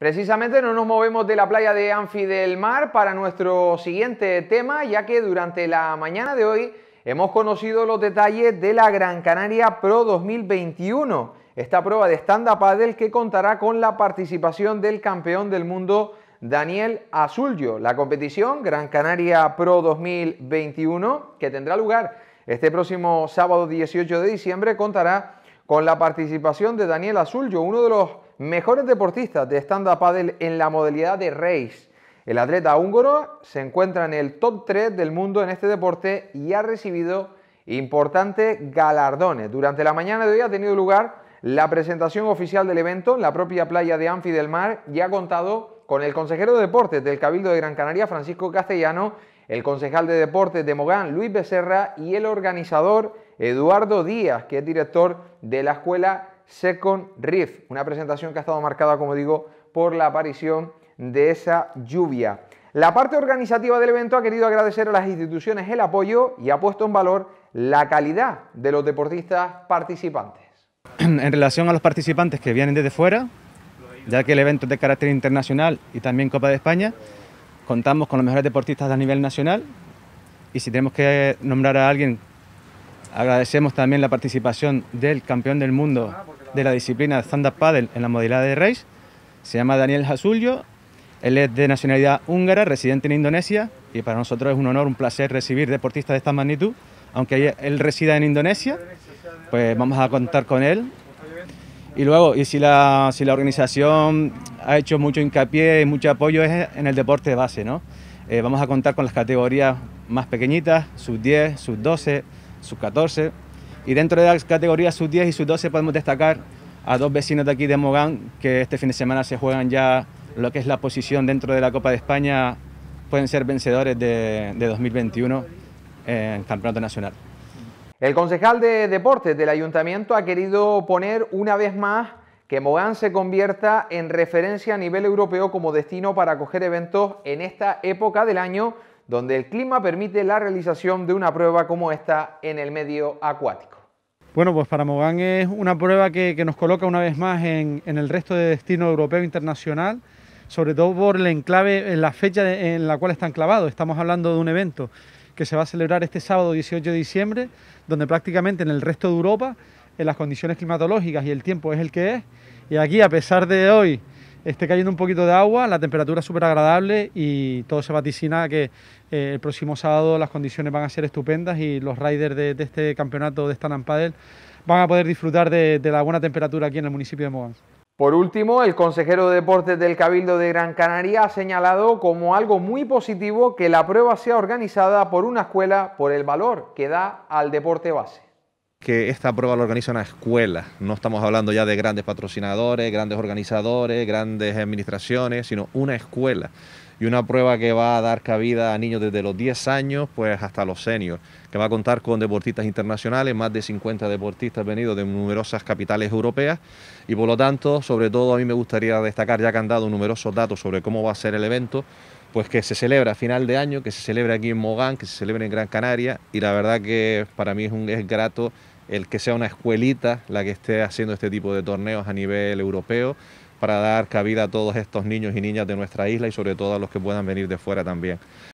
Precisamente no nos movemos de la playa de Anfi del Mar para nuestro siguiente tema, ya que durante la mañana de hoy hemos conocido los detalles de la Gran Canaria Pro 2021, esta prueba de stand-up paddle que contará con la participación del campeón del mundo Daniel Azullo. La competición Gran Canaria Pro 2021, que tendrá lugar este próximo sábado 18 de diciembre, contará con la participación de Daniel Azullo, uno de los mejores deportistas de stand-up paddle en la modalidad de race. El atleta húngaro se encuentra en el top 3 del mundo en este deporte y ha recibido importantes galardones. Durante la mañana de hoy ha tenido lugar la presentación oficial del evento en la propia playa de Anfi del Mar y ha contado con el consejero de deportes del Cabildo de Gran Canaria, Francisco Castellano, el concejal de deportes de Mogán, Luis Becerra, y el organizador, Eduardo Díaz, que es director de la escuela Second Rift, una presentación que ha estado marcada, como digo, por la aparición de esa lluvia. La parte organizativa del evento ha querido agradecer a las instituciones el apoyo y ha puesto en valor la calidad de los deportistas participantes. En relación a los participantes que vienen desde fuera, ya que el evento es de carácter internacional y también Copa de España, contamos con los mejores deportistas a nivel nacional y si tenemos que nombrar a alguien, agradecemos también la participación del campeón del mundo de la disciplina stand-up paddle en la modalidad de race. Se llama Daniel Hasulio. Él es de nacionalidad húngara, residente en Indonesia, y para nosotros es un honor, un placer recibir deportistas de esta magnitud. Aunque él resida en Indonesia, pues vamos a contar con él. Y luego, y si la, si la organización ha hecho mucho hincapié y mucho apoyo es en el deporte de base, ¿no? Eh, vamos a contar con las categorías más pequeñitas, sub 10, sub 12, sub 14, y dentro de las categorías sub-10 y sub-12 podemos destacar a dos vecinos de aquí de Mogán que este fin de semana se juegan ya lo que es la posición dentro de la Copa de España, pueden ser vencedores de, de 2021 eh, en Campeonato Nacional. El concejal de deportes del ayuntamiento ha querido poner una vez más que Mogán se convierta en referencia a nivel europeo como destino para acoger eventos en esta época del año donde el clima permite la realización de una prueba como esta en el medio acuático. Bueno, pues para Mogán es una prueba que, nos coloca una vez más en, el resto de destino europeo e internacional, sobre todo por el enclave, en la fecha en la cual está enclavado. Estamos hablando de un evento que se va a celebrar este sábado 18 de diciembre, donde prácticamente en el resto de Europa, en las condiciones climatológicas y el tiempo es el que es, y aquí, a pesar de hoy esté cayendo un poquito de agua, la temperatura es súper agradable y todo se vaticina que eh, el próximo sábado las condiciones van a ser estupendas y los riders de, este campeonato de esta Nampadel van a poder disfrutar de, de la buena temperatura aquí en el municipio de Mogán. Por último, el consejero de deportes del Cabildo de Gran Canaria ha señalado como algo muy positivo que la prueba sea organizada por una escuela por el valor que da al deporte base que esta prueba la organiza una escuela. No estamos hablando ya de grandes patrocinadores, grandes organizadores, grandes administraciones, sino una escuela. Y una prueba que va a dar cabida a niños desde los 10 años pues hasta los seniors, que va a contar con deportistas internacionales, más de 50 deportistas venidos de numerosas capitales europeas. Y por lo tanto, sobre todo a mí me gustaría destacar, ya que han dado numerosos datos sobre cómo va a ser el evento, pues que se celebra a final de año, que se celebra aquí en Mogán, que se celebra en Gran Canaria y la verdad que para mí es, un, es grato el que sea una escuelita la que esté haciendo este tipo de torneos a nivel europeo para dar cabida a todos estos niños y niñas de nuestra isla y sobre todo a los que puedan venir de fuera también.